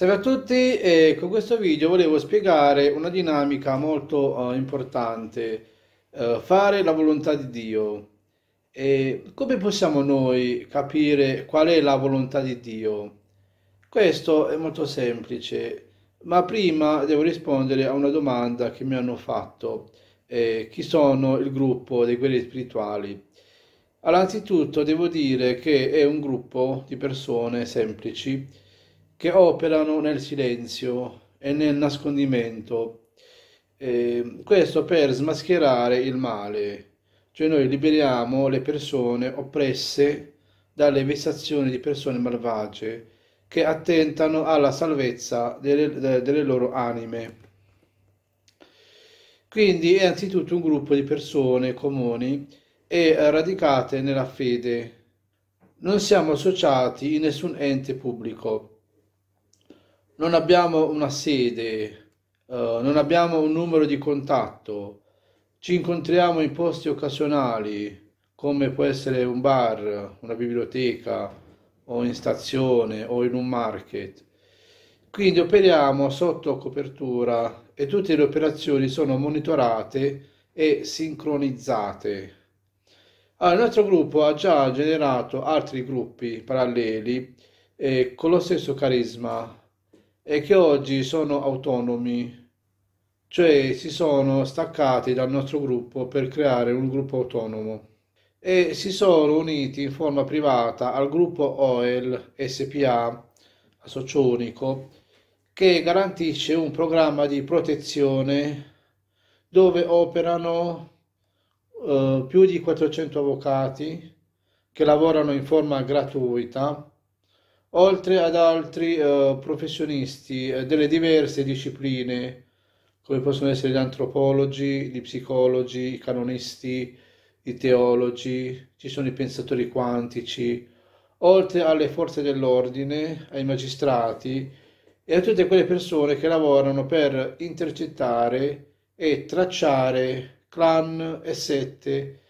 Salve a tutti e con questo video volevo spiegare una dinamica molto uh, importante, uh, fare la volontà di Dio. E come possiamo noi capire qual è la volontà di Dio? Questo è molto semplice, ma prima devo rispondere a una domanda che mi hanno fatto. Eh, chi sono il gruppo dei guerrieri spirituali? Allora, anzitutto devo dire che è un gruppo di persone semplici che operano nel silenzio e nel nascondimento. Eh, questo per smascherare il male, cioè noi liberiamo le persone oppresse dalle vessazioni di persone malvagie che attentano alla salvezza delle, delle loro anime. Quindi è anzitutto un gruppo di persone comuni e radicate nella fede. Non siamo associati in nessun ente pubblico non abbiamo una sede, uh, non abbiamo un numero di contatto, ci incontriamo in posti occasionali come può essere un bar, una biblioteca o in stazione o in un market. Quindi operiamo sotto copertura e tutte le operazioni sono monitorate e sincronizzate. Allora, il nostro gruppo ha già generato altri gruppi paralleli eh, con lo stesso carisma e che oggi sono autonomi, cioè si sono staccati dal nostro gruppo per creare un gruppo autonomo e si sono uniti in forma privata al gruppo OEL SPA a Socionico che garantisce un programma di protezione dove operano eh, più di 400 avvocati che lavorano in forma gratuita oltre ad altri eh, professionisti eh, delle diverse discipline, come possono essere gli antropologi, gli psicologi, i canonisti, i teologi, ci sono i pensatori quantici, oltre alle forze dell'ordine, ai magistrati e a tutte quelle persone che lavorano per intercettare e tracciare clan e sette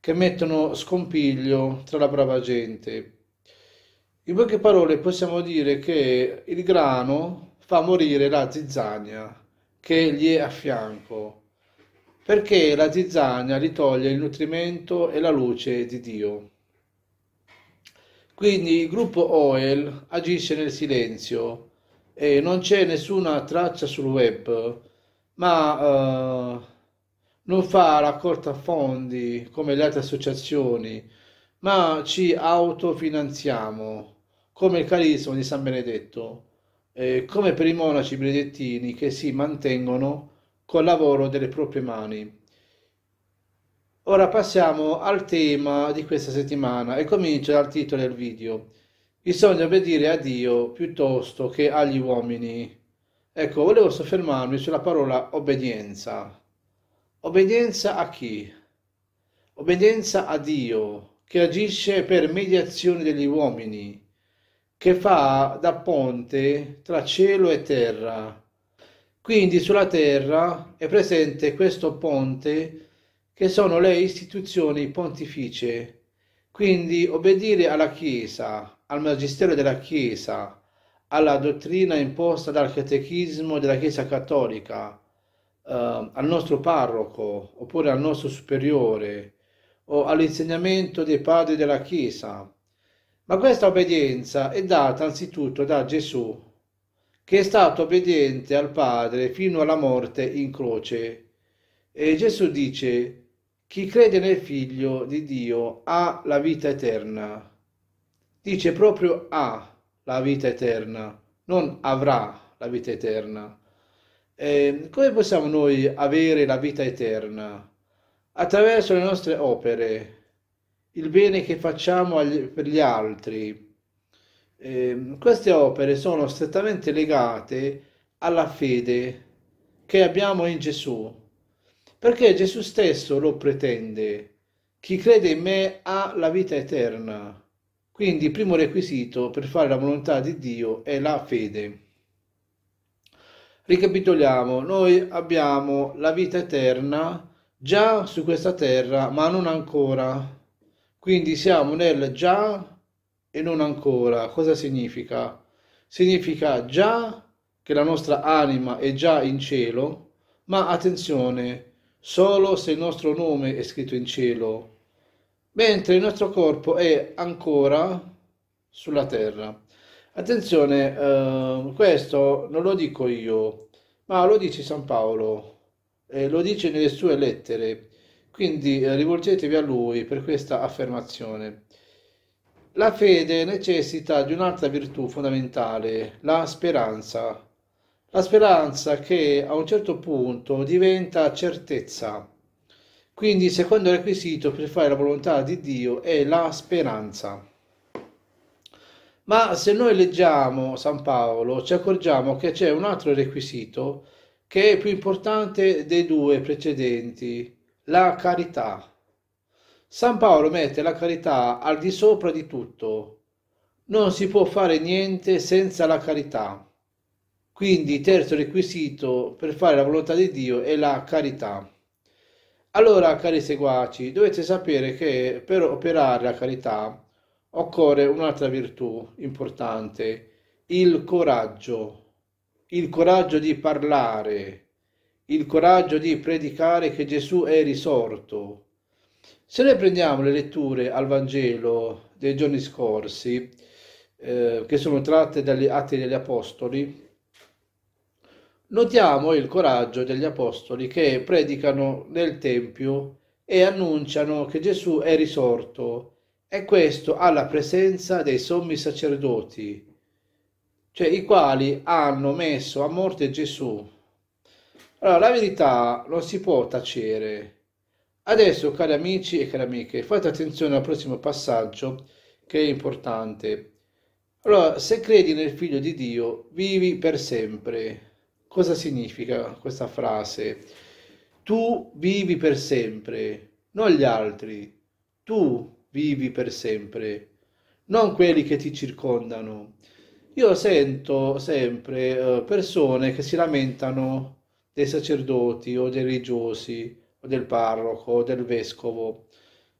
che mettono scompiglio tra la brava gente. In poche parole possiamo dire che il grano fa morire la zizzania che gli è a fianco, perché la zizzania gli toglie il nutrimento e la luce di Dio. Quindi il gruppo Oel agisce nel silenzio e non c'è nessuna traccia sul web, ma eh, non fa raccolta fondi come le altre associazioni, ma ci autofinanziamo come il carisma di San Benedetto, eh, come per i monaci benedettini che si mantengono col lavoro delle proprie mani. Ora passiamo al tema di questa settimana e comincio dal titolo del video. Bisogna obbedire a Dio piuttosto che agli uomini. Ecco, volevo soffermarmi sulla parola obbedienza. Obbedienza a chi? Obbedienza a Dio, che agisce per mediazione degli uomini che fa da ponte tra cielo e terra. Quindi sulla terra è presente questo ponte che sono le istituzioni pontificie. Quindi obbedire alla Chiesa, al magistero della Chiesa, alla dottrina imposta dal catechismo della Chiesa cattolica, eh, al nostro parroco oppure al nostro superiore o all'insegnamento dei padri della Chiesa ma questa obbedienza è data anzitutto da Gesù, che è stato obbediente al Padre fino alla morte in croce. E Gesù dice, chi crede nel Figlio di Dio ha la vita eterna. Dice proprio ha la vita eterna, non avrà la vita eterna. E come possiamo noi avere la vita eterna? Attraverso le nostre opere il bene che facciamo agli, per gli altri. Eh, queste opere sono strettamente legate alla fede che abbiamo in Gesù, perché Gesù stesso lo pretende. Chi crede in me ha la vita eterna. Quindi il primo requisito per fare la volontà di Dio è la fede. Ricapitoliamo, noi abbiamo la vita eterna già su questa terra, ma non ancora quindi siamo nel già e non ancora. Cosa significa? Significa già che la nostra anima è già in cielo, ma attenzione, solo se il nostro nome è scritto in cielo, mentre il nostro corpo è ancora sulla terra. Attenzione, eh, questo non lo dico io, ma lo dice San Paolo, eh, lo dice nelle sue lettere. Quindi eh, rivolgetevi a Lui per questa affermazione. La fede necessita di un'altra virtù fondamentale, la speranza. La speranza che a un certo punto diventa certezza. Quindi il secondo requisito per fare la volontà di Dio è la speranza. Ma se noi leggiamo San Paolo ci accorgiamo che c'è un altro requisito che è più importante dei due precedenti, la carità. San Paolo mette la carità al di sopra di tutto. Non si può fare niente senza la carità. Quindi terzo requisito per fare la volontà di Dio è la carità. Allora, cari seguaci, dovete sapere che per operare la carità occorre un'altra virtù importante, il coraggio, il coraggio di parlare, il coraggio di predicare che Gesù è risorto. Se noi prendiamo le letture al Vangelo dei giorni scorsi, eh, che sono tratte dagli Atti degli Apostoli, notiamo il coraggio degli Apostoli che predicano nel Tempio e annunciano che Gesù è risorto e questo alla presenza dei sommi sacerdoti, cioè i quali hanno messo a morte Gesù allora, la verità non si può tacere. Adesso, cari amici e cari amiche, fate attenzione al prossimo passaggio che è importante. Allora, se credi nel figlio di Dio, vivi per sempre. Cosa significa questa frase? Tu vivi per sempre, non gli altri. Tu vivi per sempre, non quelli che ti circondano. Io sento sempre eh, persone che si lamentano dei sacerdoti o dei religiosi o del parroco o del vescovo,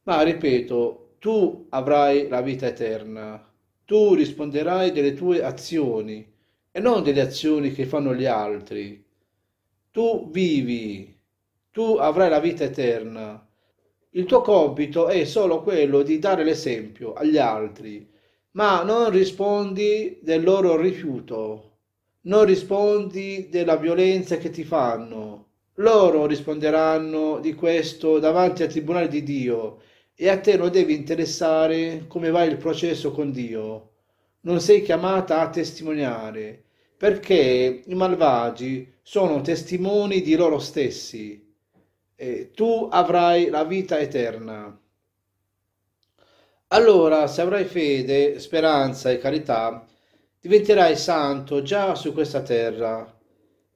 ma ripeto, tu avrai la vita eterna, tu risponderai delle tue azioni e non delle azioni che fanno gli altri. Tu vivi, tu avrai la vita eterna. Il tuo compito è solo quello di dare l'esempio agli altri, ma non rispondi del loro rifiuto, non rispondi della violenza che ti fanno. Loro risponderanno di questo davanti al tribunale di Dio e a te non devi interessare come va il processo con Dio. Non sei chiamata a testimoniare, perché i malvagi sono testimoni di loro stessi e tu avrai la vita eterna. Allora, se avrai fede, speranza e carità, diventerai santo già su questa terra.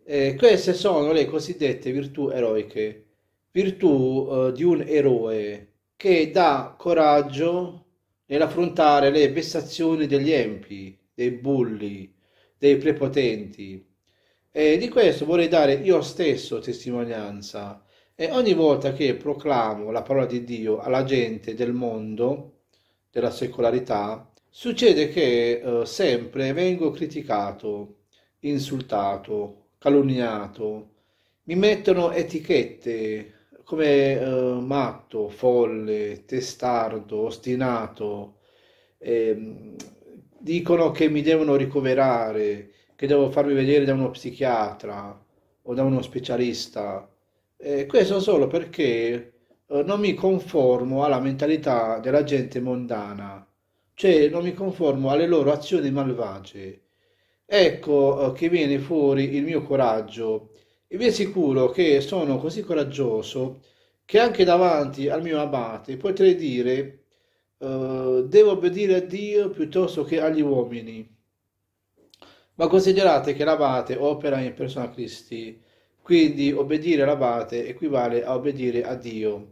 Eh, queste sono le cosiddette virtù eroiche, virtù eh, di un eroe che dà coraggio nell'affrontare le vessazioni degli empi, dei bulli, dei prepotenti. E di questo vorrei dare io stesso testimonianza. E ogni volta che proclamo la parola di Dio alla gente del mondo, della secolarità, Succede che eh, sempre vengo criticato, insultato, calunniato, mi mettono etichette come eh, matto, folle, testardo, ostinato, eh, dicono che mi devono ricoverare, che devo farmi vedere da uno psichiatra o da uno specialista. questo solo perché eh, non mi conformo alla mentalità della gente mondana cioè non mi conformo alle loro azioni malvagie. Ecco eh, che viene fuori il mio coraggio e vi assicuro che sono così coraggioso che anche davanti al mio abate potrei dire eh, devo obbedire a Dio piuttosto che agli uomini. Ma considerate che l'abate opera in persona Cristi, quindi obbedire all'abate equivale a obbedire a Dio.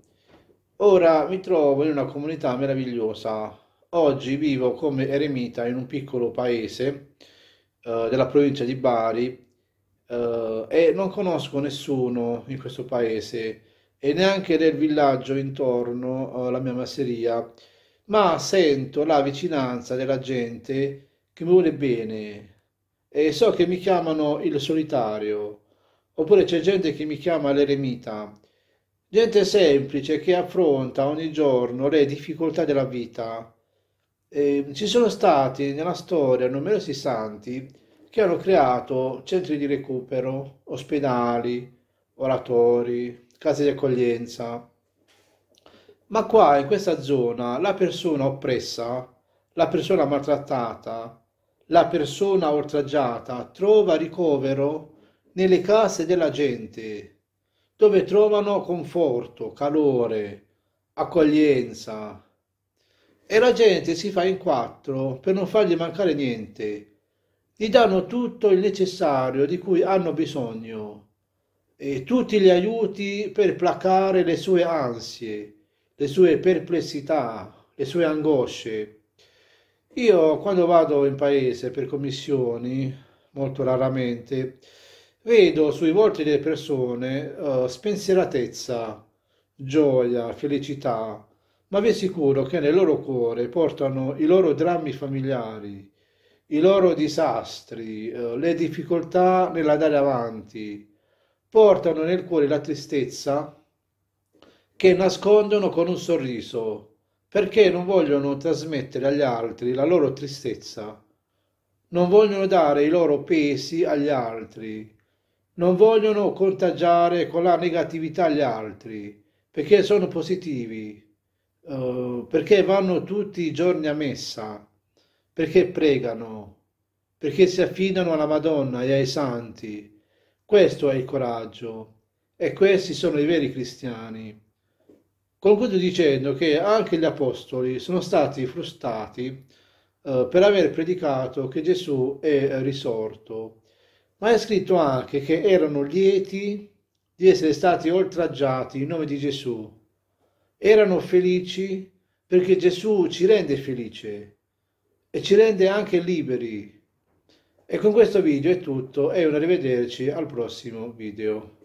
Ora mi trovo in una comunità meravigliosa, Oggi vivo come eremita in un piccolo paese eh, della provincia di Bari eh, e non conosco nessuno in questo paese e neanche del villaggio intorno alla eh, mia masseria, ma sento la vicinanza della gente che mi vuole bene e so che mi chiamano il solitario, oppure c'è gente che mi chiama l'eremita, gente semplice che affronta ogni giorno le difficoltà della vita eh, ci sono stati nella storia numerosi santi che hanno creato centri di recupero, ospedali, oratori, case di accoglienza. Ma qua in questa zona la persona oppressa, la persona maltrattata, la persona oltraggiata trova ricovero nelle case della gente, dove trovano conforto, calore, accoglienza, e la gente si fa in quattro per non fargli mancare niente. Gli danno tutto il necessario di cui hanno bisogno e tutti gli aiuti per placare le sue ansie, le sue perplessità, le sue angosce. Io quando vado in paese per commissioni, molto raramente, vedo sui volti delle persone uh, spensieratezza, gioia, felicità, ma vi assicuro che nel loro cuore portano i loro drammi familiari, i loro disastri, eh, le difficoltà nell'andare avanti, portano nel cuore la tristezza che nascondono con un sorriso, perché non vogliono trasmettere agli altri la loro tristezza, non vogliono dare i loro pesi agli altri, non vogliono contagiare con la negatività gli altri, perché sono positivi eh, perché vanno tutti i giorni a messa, perché pregano, perché si affidano alla Madonna e ai santi. Questo è il coraggio e questi sono i veri cristiani. Concludo dicendo che anche gli apostoli sono stati frustrati eh, per aver predicato che Gesù è risorto, ma è scritto anche che erano lieti di essere stati oltraggiati in nome di Gesù erano felici perché Gesù ci rende felice e ci rende anche liberi. E con questo video è tutto e un arrivederci al prossimo video.